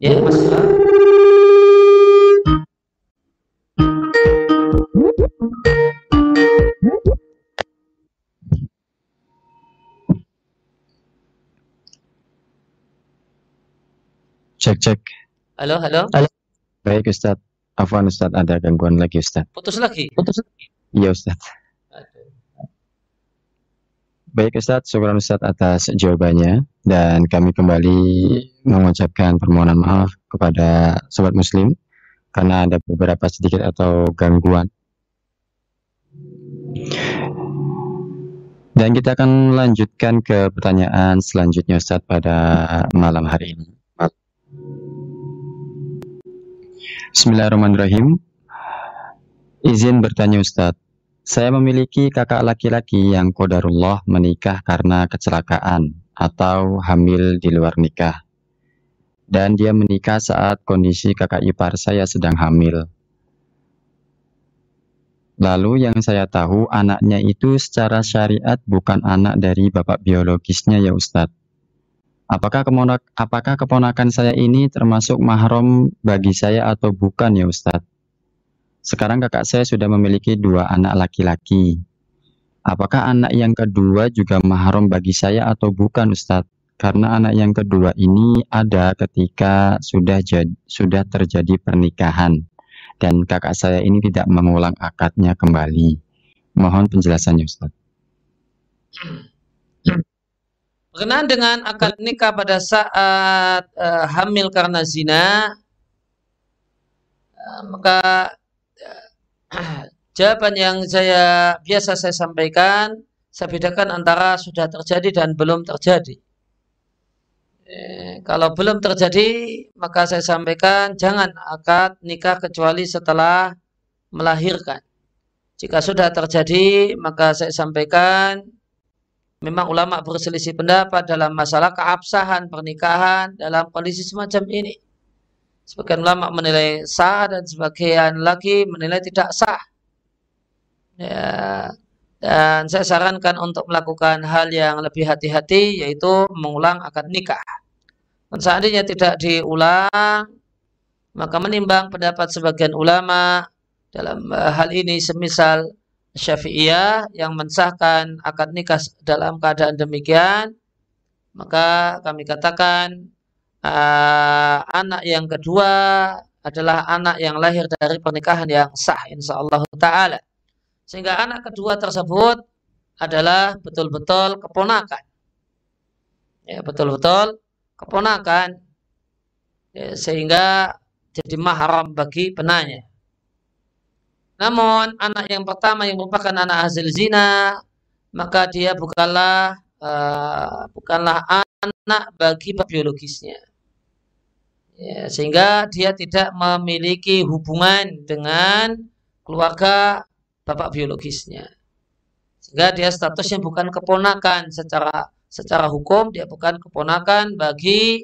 Ya, masalah. Cek cek. Halo, halo. Halo. Baik Ustaz. Afwan Ustaz, ada gangguan lagi Ustaz. Putus lagi. Putus lagi. Iya Ustaz. Baik Ustaz, syukur Ustaz atas jawabannya dan kami kembali mengucapkan permohonan maaf kepada sobat muslim karena ada beberapa sedikit atau gangguan. Dan kita akan lanjutkan ke pertanyaan selanjutnya Ustaz pada malam hari ini. Bismillahirrahmanirrahim. Izin bertanya Ustadz. Saya memiliki kakak laki-laki yang kodarullah menikah karena kecelakaan atau hamil di luar nikah. Dan dia menikah saat kondisi kakak ipar saya sedang hamil. Lalu yang saya tahu anaknya itu secara syariat bukan anak dari bapak biologisnya ya Ustadz. Apakah keponak apakah keponakan saya ini termasuk mahram bagi saya atau bukan ya Ustadz? Sekarang kakak saya sudah memiliki dua anak laki-laki. Apakah anak yang kedua juga mahram bagi saya atau bukan Ustadz? Karena anak yang kedua ini ada ketika sudah jadi, sudah terjadi pernikahan dan kakak saya ini tidak mengulang akadnya kembali. Mohon penjelasannya Ustadz. Hmm. Berkenaan dengan akad nikah pada saat uh, hamil karena zina, uh, maka uh, jawaban yang saya biasa saya sampaikan, saya bedakan antara sudah terjadi dan belum terjadi. kalau belum terjadi, maka saya sampaikan jangan akad nikah kecuali setelah melahirkan. Jika sudah terjadi, maka saya sampaikan memang ulama berselisih pendapat dalam masalah keabsahan pernikahan dalam kondisi semacam ini. Sebagian ulama menilai sah dan sebagian lagi menilai tidak sah. Ya, dan saya sarankan untuk melakukan hal yang lebih hati-hati yaitu mengulang akad nikah. Dan seandainya tidak diulang, maka menimbang pendapat sebagian ulama dalam eh, hal ini semisal Syafi'iyah yang mensahkan akad nikah dalam keadaan demikian, maka kami katakan uh, anak yang kedua adalah anak yang lahir dari pernikahan yang sah Insyaallah Allah taala. Sehingga anak kedua tersebut adalah betul-betul keponakan. Ya, betul-betul keponakan ya, sehingga jadi mahram bagi penanya. Namun anak yang pertama yang merupakan anak hasil zina, maka dia bukanlah uh, bukanlah anak bagi biologisnya. Ya, sehingga dia tidak memiliki hubungan dengan keluarga bapak biologisnya. Sehingga dia statusnya bukan keponakan secara secara hukum dia bukan keponakan bagi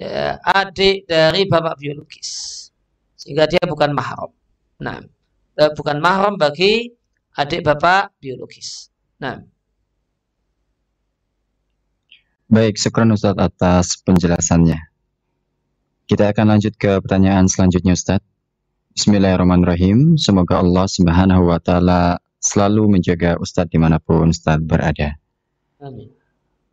ya, adik dari bapak biologis. Sehingga dia bukan mahram. Nah, E, bukan mahram bagi adik bapak biologis. Nah. Baik, syukur Ustaz atas penjelasannya. Kita akan lanjut ke pertanyaan selanjutnya Ustaz. Bismillahirrahmanirrahim. Semoga Allah Subhanahu wa taala selalu menjaga Ustaz dimanapun Ustaz berada. Amin.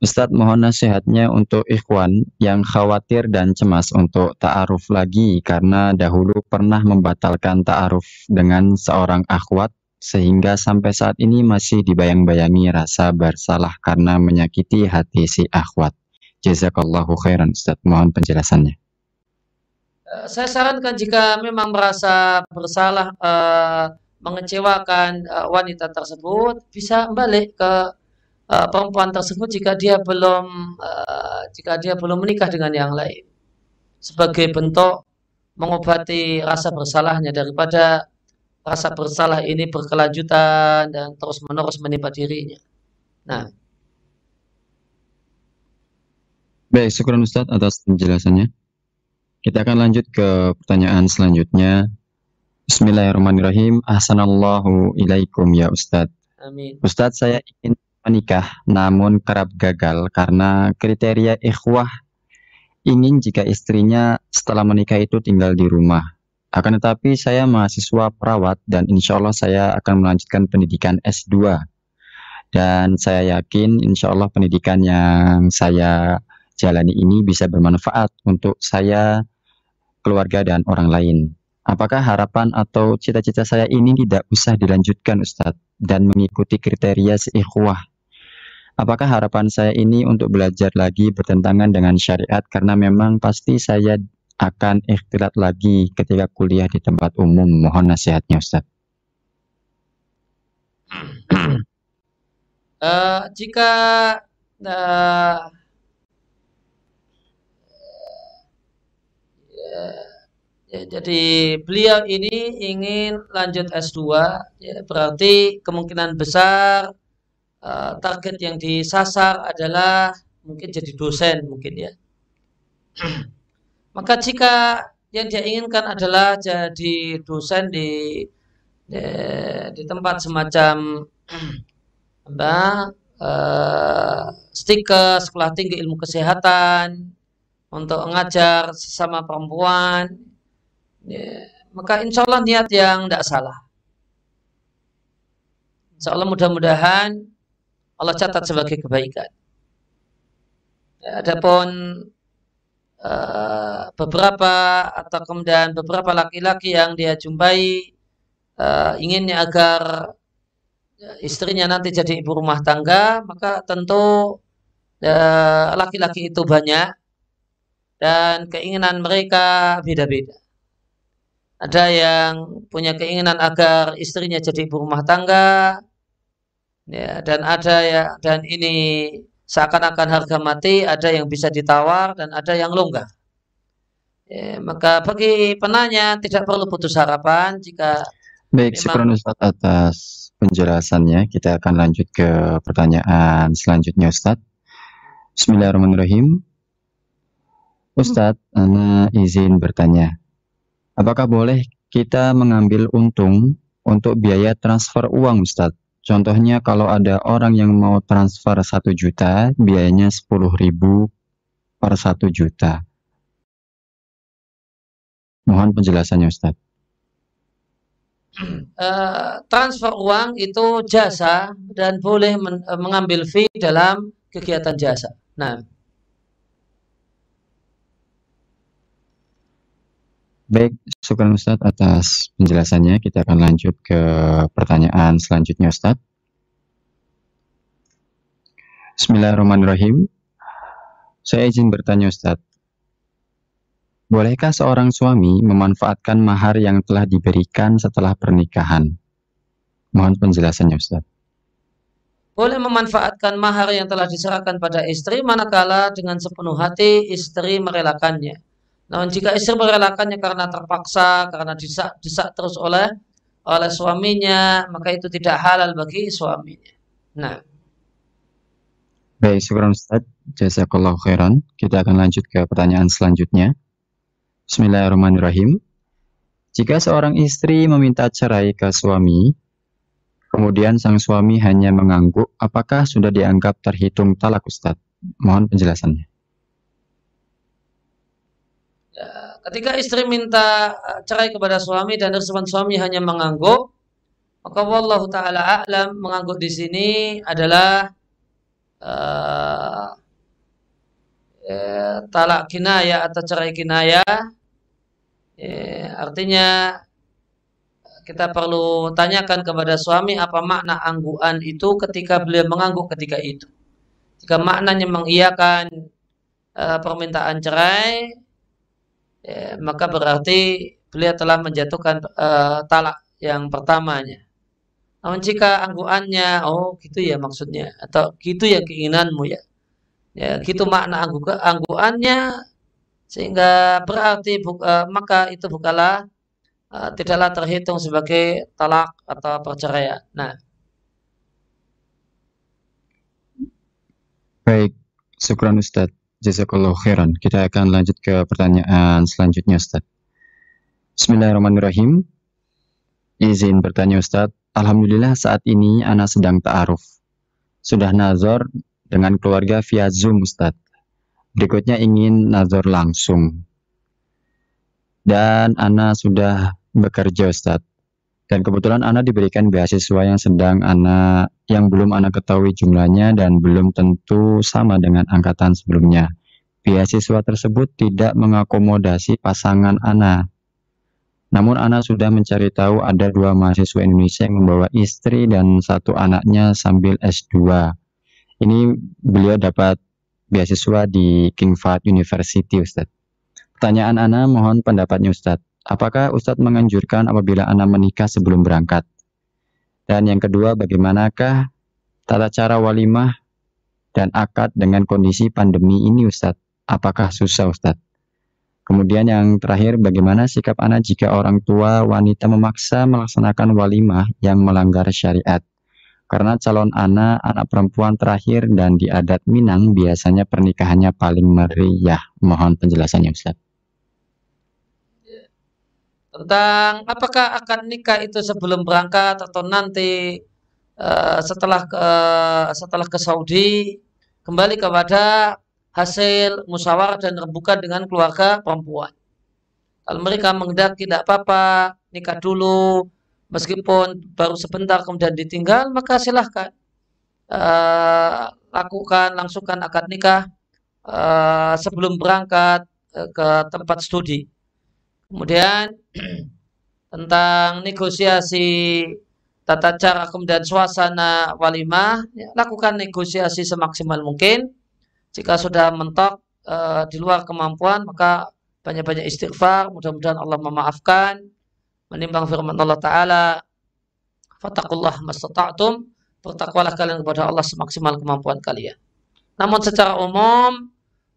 Ustadz mohon nasihatnya untuk ikhwan yang khawatir dan cemas untuk ta'aruf lagi karena dahulu pernah membatalkan ta'aruf dengan seorang akhwat sehingga sampai saat ini masih dibayang-bayangi rasa bersalah karena menyakiti hati si akhwat. Jazakallahu khairan Ustaz. Mohon penjelasannya. Eh, saya sarankan jika memang merasa bersalah uh, mengecewakan uh, wanita tersebut bisa balik ke uh, perempuan tersebut jika dia belum uh, jika dia belum menikah dengan yang lain sebagai bentuk mengobati rasa bersalahnya daripada rasa bersalah ini berkelanjutan dan terus menerus menimpa dirinya. Nah. Baik, syukur Ustaz atas penjelasannya. Kita akan lanjut ke pertanyaan selanjutnya. Bismillahirrahmanirrahim. Assalamualaikum ya Ustaz. Amin. Ustaz, saya ingin menikah namun kerap gagal karena kriteria ikhwah ingin jika istrinya setelah menikah itu tinggal di rumah. Akan tetapi saya mahasiswa perawat dan insya Allah saya akan melanjutkan pendidikan S2. Dan saya yakin insya Allah pendidikan yang saya jalani ini bisa bermanfaat untuk saya, keluarga, dan orang lain. Apakah harapan atau cita-cita saya ini tidak usah dilanjutkan Ustadz dan mengikuti kriteria seikhwah Apakah harapan saya ini untuk belajar lagi bertentangan dengan syariat karena memang pasti saya akan ikhtilat lagi ketika kuliah di tempat umum. Mohon nasihatnya Ustaz. uh, jika uh, ya, jadi beliau ini ingin lanjut S2 ya, berarti kemungkinan besar Eh, target yang disasar adalah mungkin jadi dosen mungkin ya. Maka jika yang dia inginkan adalah jadi dosen di di, di tempat semacam apa uh, stiker sekolah tinggi ilmu kesehatan untuk mengajar sesama perempuan ya, maka insya Allah niat yang tidak salah insya Allah mudah-mudahan Allah catat sebagai kebaikan. Ya, Adapun uh, beberapa atau kemudian beberapa laki-laki yang dia jumpai uh, inginnya agar eh, istrinya nanti jadi ibu rumah tangga, maka tentu laki-laki uh, itu banyak dan keinginan mereka beda-beda. Ada yang punya keinginan agar istrinya jadi ibu rumah tangga, ya dan ada ya dan ini seakan-akan harga mati ada yang bisa ditawar dan ada yang longgar ya, maka bagi penanya tidak perlu putus harapan jika baik memang... Ustaz atas penjelasannya kita akan lanjut ke pertanyaan selanjutnya Ustaz Bismillahirrahmanirrahim Ustadz, Ana izin bertanya. Apakah boleh kita mengambil untung untuk biaya transfer uang, Ustadz? Contohnya kalau ada orang yang mau transfer 1 juta, biayanya ribu per 1 juta. Mohon penjelasannya Ustaz. Uh, hmm. eh, transfer uang itu jasa dan boleh men eh, mengambil fee dalam kegiatan jasa. Nah. Baik, Syukur Ustadz atas penjelasannya. Kita akan lanjut ke pertanyaan selanjutnya Ustadz. Bismillahirrahmanirrahim. Saya izin bertanya Ustadz. Bolehkah seorang suami memanfaatkan mahar yang telah diberikan setelah pernikahan? Mohon penjelasannya Ustadz. Boleh memanfaatkan mahar yang telah diserahkan pada istri manakala dengan sepenuh hati istri merelakannya. Namun jika istri merelakannya karena terpaksa, karena disak disak terus oleh oleh suaminya, maka itu tidak halal bagi suaminya. Nah. Baik, syukur Ustaz. Jazakallahu khairan. Kita akan lanjut ke pertanyaan selanjutnya. Bismillahirrahmanirrahim. Jika seorang istri meminta cerai ke suami, kemudian sang suami hanya mengangguk, apakah sudah dianggap terhitung talak Ustaz? Mohon penjelasannya. Eh, ketika istri minta eh, cerai kepada suami dan respon suami hanya mengangguk, maka wallahu taala a'lam mengangguk di sini adalah uh, ya, talak kinaya atau cerai kinaya. Ya, artinya kita perlu tanyakan kepada suami apa makna angguan itu ketika beliau mengangguk ketika itu. Jika maknanya mengiyakan uh, permintaan cerai, ya, iya, maka berarti beliau telah menjatuhkan uh, talak yang pertamanya. Namun jika anggukannya, oh gitu ya maksudnya, atau gitu ya keinginanmu ya, ya gitu makna anggukannya, sehingga berarti buka, eh, maka itu bukalah uh, tidaklah terhitung sebagai talak atau perceraian. Nah. Baik, syukuran Ustadz. Jazakallahu khairan. Kita akan lanjut ke pertanyaan selanjutnya Ustaz. Bismillahirrahmanirrahim. Izin bertanya Ustaz. Alhamdulillah saat ini Ana sedang ta'aruf. Sudah nazar dengan keluarga via Zoom Ustaz. Berikutnya ingin nazar langsung. Dan Ana sudah bekerja Ustaz dan kebetulan Ana diberikan beasiswa yang sedang Ana yang belum Ana ketahui jumlahnya dan belum tentu sama dengan angkatan sebelumnya. Beasiswa tersebut tidak mengakomodasi pasangan Ana. Namun Ana sudah mencari tahu ada dua mahasiswa Indonesia yang membawa istri dan satu anaknya sambil S2. Ini beliau dapat beasiswa di King Fahd University, Ustadz. Pertanyaan Ana, mohon pendapatnya Ustadz. Apakah Ustadz menganjurkan apabila anak menikah sebelum berangkat? Dan yang kedua, bagaimanakah tata cara walimah dan akad dengan kondisi pandemi ini Ustadz? Apakah susah Ustadz? Kemudian yang terakhir, bagaimana sikap anak jika orang tua wanita memaksa melaksanakan walimah yang melanggar syariat? Karena calon anak, anak perempuan terakhir dan di adat Minang biasanya pernikahannya paling meriah. Mohon penjelasannya Ustadz tentang apakah akan nikah itu sebelum berangkat atau nanti uh, setelah ke eh, setelah ke Saudi kembali kepada hasil musyawarah dan terbuka dengan keluarga perempuan. Kalau mereka mengendaki tidak apa-apa, nikah dulu, meskipun baru sebentar kemudian ditinggal, maka silahkan uh, lakukan, langsungkan akad nikah uh, sebelum berangkat ke tempat studi Kemudian tentang negosiasi tata cara kemudian suasana walimah, ya, lakukan negosiasi semaksimal mungkin. Jika sudah mentok e, di luar kemampuan, maka banyak-banyak istighfar, mudah-mudahan Allah memaafkan, menimbang firman Allah Ta'ala, fatakullah mastata'tum, bertakwalah kalian kepada Allah semaksimal kemampuan kalian. Namun secara umum,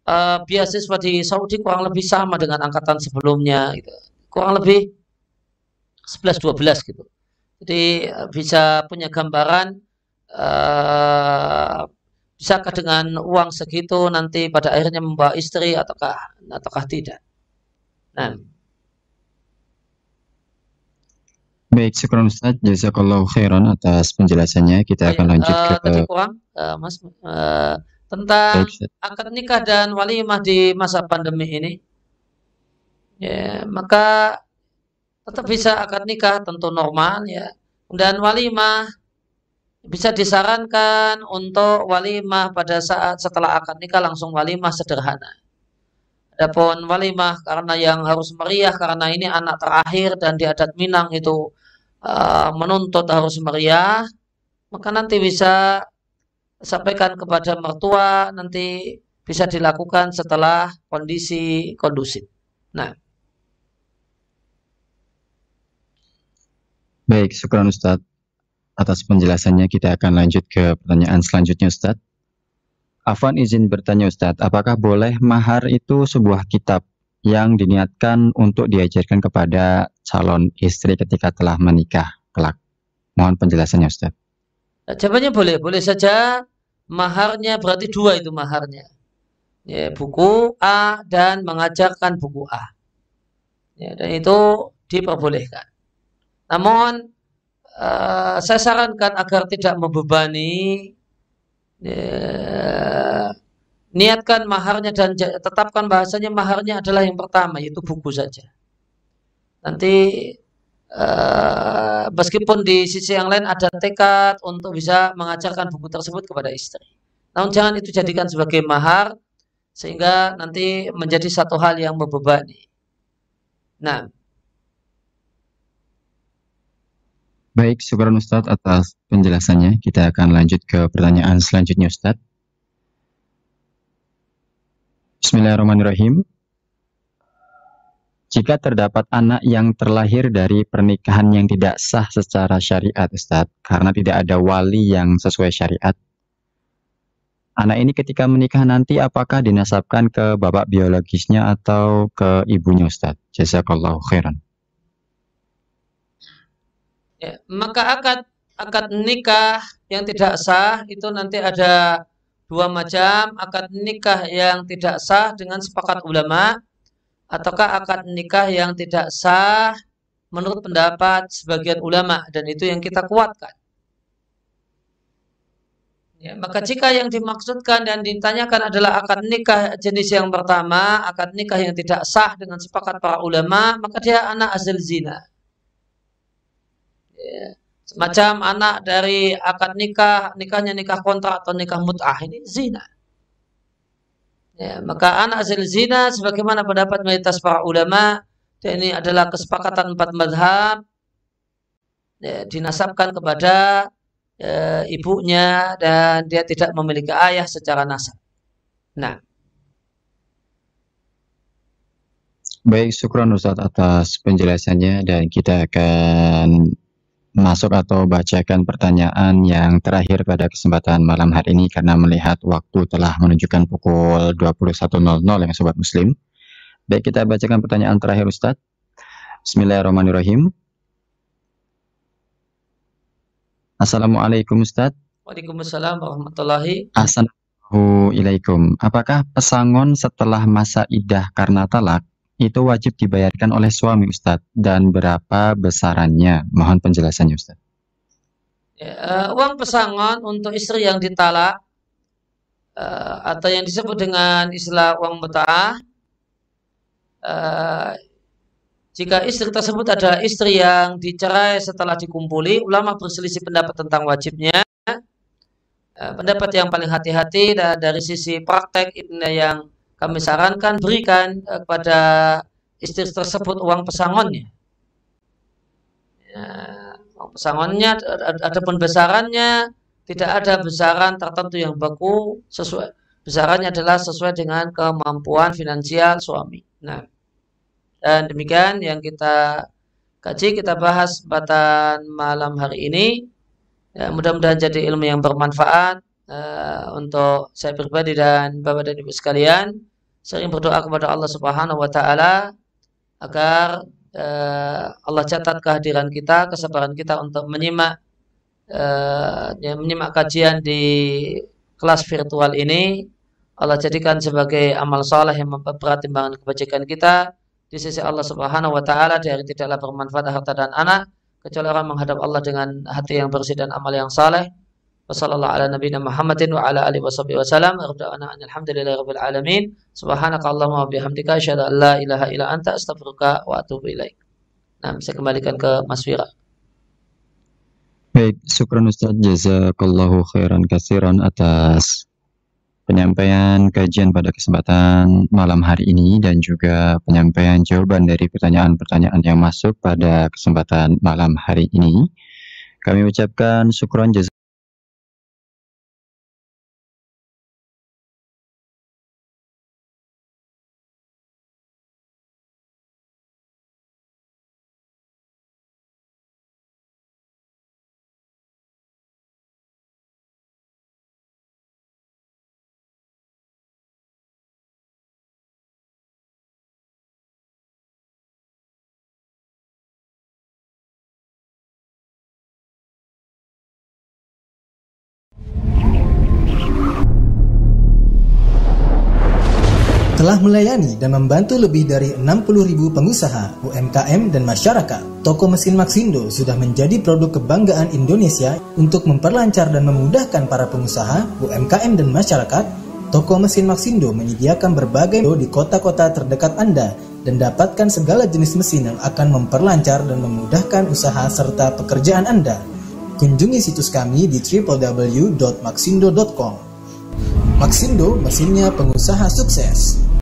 uh, eh, beasiswa di Saudi kurang lebih sama dengan angkatan sebelumnya gitu. kurang lebih 11-12 gitu jadi eh, bisa punya gambaran uh, bisakah dengan uang segitu nanti pada akhirnya membawa istri ataukah ataukah tidak nah Baik, syukur Ustaz. Jazakallahu khairan atas penjelasannya. Kita akan lanjut uh, ke... Tadi kurang, uh, Mas, uh, tentang akad nikah dan walimah di masa pandemi ini. Ya, maka tetap bisa akad nikah tentu normal ya. Dan walimah bisa disarankan untuk walimah pada saat setelah akad nikah langsung walimah sederhana. Adapun walimah karena yang harus meriah karena ini anak terakhir dan di adat Minang itu uh, menuntut harus meriah, maka nanti bisa sampaikan kepada mertua nanti bisa dilakukan setelah kondisi kondusif. Nah. Baik, syukuran Ustadz atas penjelasannya kita akan lanjut ke pertanyaan selanjutnya Ustadz. Afwan izin bertanya Ustadz, apakah boleh mahar itu sebuah kitab yang diniatkan untuk diajarkan kepada calon istri ketika telah menikah kelak? Mohon penjelasannya Ustadz. Jawabannya boleh, boleh saja maharnya berarti dua itu maharnya ya, buku A dan mengajarkan buku A ya, dan itu diperbolehkan namun uh, saya sarankan agar tidak membebani ya, niatkan maharnya dan tetapkan bahasanya maharnya adalah yang pertama yaitu buku saja nanti Eh, meskipun di sisi yang lain ada tekad untuk bisa mengajarkan buku tersebut kepada istri. Namun jangan itu jadikan sebagai mahar sehingga nanti menjadi satu hal yang membebani. Nah. Baik, syukuran Ustadz atas penjelasannya. Kita akan lanjut ke pertanyaan selanjutnya Ustadz. Bismillahirrahmanirrahim jika terdapat anak yang terlahir dari pernikahan yang tidak sah secara syariat Ustaz karena tidak ada wali yang sesuai syariat anak ini ketika menikah nanti apakah dinasabkan ke bapak biologisnya atau ke ibunya Ustaz jazakallahu khairan ya, maka akad akad nikah yang tidak sah itu nanti ada dua macam akad nikah yang tidak sah dengan sepakat ulama ataukah akad nikah yang tidak sah menurut pendapat sebagian ulama dan itu yang kita kuatkan. Ya, maka jika yang dimaksudkan dan ditanyakan adalah akad nikah jenis yang pertama, akad nikah yang tidak sah dengan sepakat para ulama, maka dia anak azil zina. Ya, semacam anak dari akad nikah, nikahnya nikah kontrak atau nikah mut'ah, ini zina. Ya, maka anak hasil zina sebagaimana pendapat mayoritas para ulama dan ini adalah kesepakatan empat madhab ya, dinasabkan kepada ya, ibunya dan dia tidak memiliki ayah secara nasab. Nah. Baik, syukur Ustaz atas penjelasannya dan kita akan masuk atau bacakan pertanyaan yang terakhir pada kesempatan malam hari ini karena melihat waktu telah menunjukkan pukul 21.00 yang sobat muslim. Baik kita bacakan pertanyaan terakhir Ustadz. Bismillahirrahmanirrahim. Assalamualaikum Ustadz. Waalaikumsalam warahmatullahi wabarakatuh. Assalamualaikum. Apakah pesangon setelah masa idah karena talak itu wajib dibayarkan oleh suami Ustadz dan berapa besarannya? Mohon penjelasannya Ustadz. uh, uang pesangon untuk istri yang ditalak uh, atau yang disebut dengan istilah uang betah. uh, jika istri tersebut ada istri yang dicerai setelah dikumpuli ulama berselisih pendapat tentang wajibnya uh, pendapat yang paling hati-hati dari sisi praktek yang kami sarankan berikan eh, kepada istri tersebut uang pesangonnya. Ya, uang pesangonnya ada pun besarannya tidak ada besaran tertentu yang baku. sesuai besarannya adalah sesuai dengan kemampuan finansial suami. Nah, dan demikian yang kita kaji kita bahas batan malam hari ini. Ya, mudah-mudahan jadi ilmu yang bermanfaat uh, untuk saya pribadi dan Bapak dan Ibu sekalian sering berdoa kepada Allah Subhanahu wa taala agar uh, Allah catat kehadiran kita, kesabaran kita untuk menyimak eh, menyimak kajian di kelas virtual ini Allah jadikan sebagai amal soleh yang memperberat timbangan kebajikan kita di sisi Allah Subhanahu wa taala dari tidaklah bermanfaat harta dan anak kecuali orang menghadap Allah dengan hati yang bersih dan amal yang saleh Wassallallahu ala nabiyina Muhammadin wa ala alihi washabihi wasallam. Alhamdulillahirabbil alamin. Subhanakallahumma wa bihamdika asyhadu an la ilaha illa anta astaghfiruka wa atubu ilaik. Nah, saya kembalikan ke Mas Wira. Baik, syukran Ustaz jazakallahu khairan kasiran atas penyampaian kajian pada kesempatan malam hari ini dan juga penyampaian jawaban dari pertanyaan-pertanyaan yang masuk pada kesempatan malam hari ini. Kami ucapkan syukron jazak Telah melayani dan membantu lebih dari 60.000 pengusaha, UMKM, dan masyarakat. Toko mesin Maxindo sudah menjadi produk kebanggaan Indonesia untuk memperlancar dan memudahkan para pengusaha, UMKM, dan masyarakat. Toko mesin Maxindo menyediakan berbagai do di kota-kota terdekat Anda dan dapatkan segala jenis mesin yang akan memperlancar dan memudahkan usaha serta pekerjaan Anda. Kunjungi situs kami di www.maxindo.com. Maxindo, mesinnya pengusaha sukses.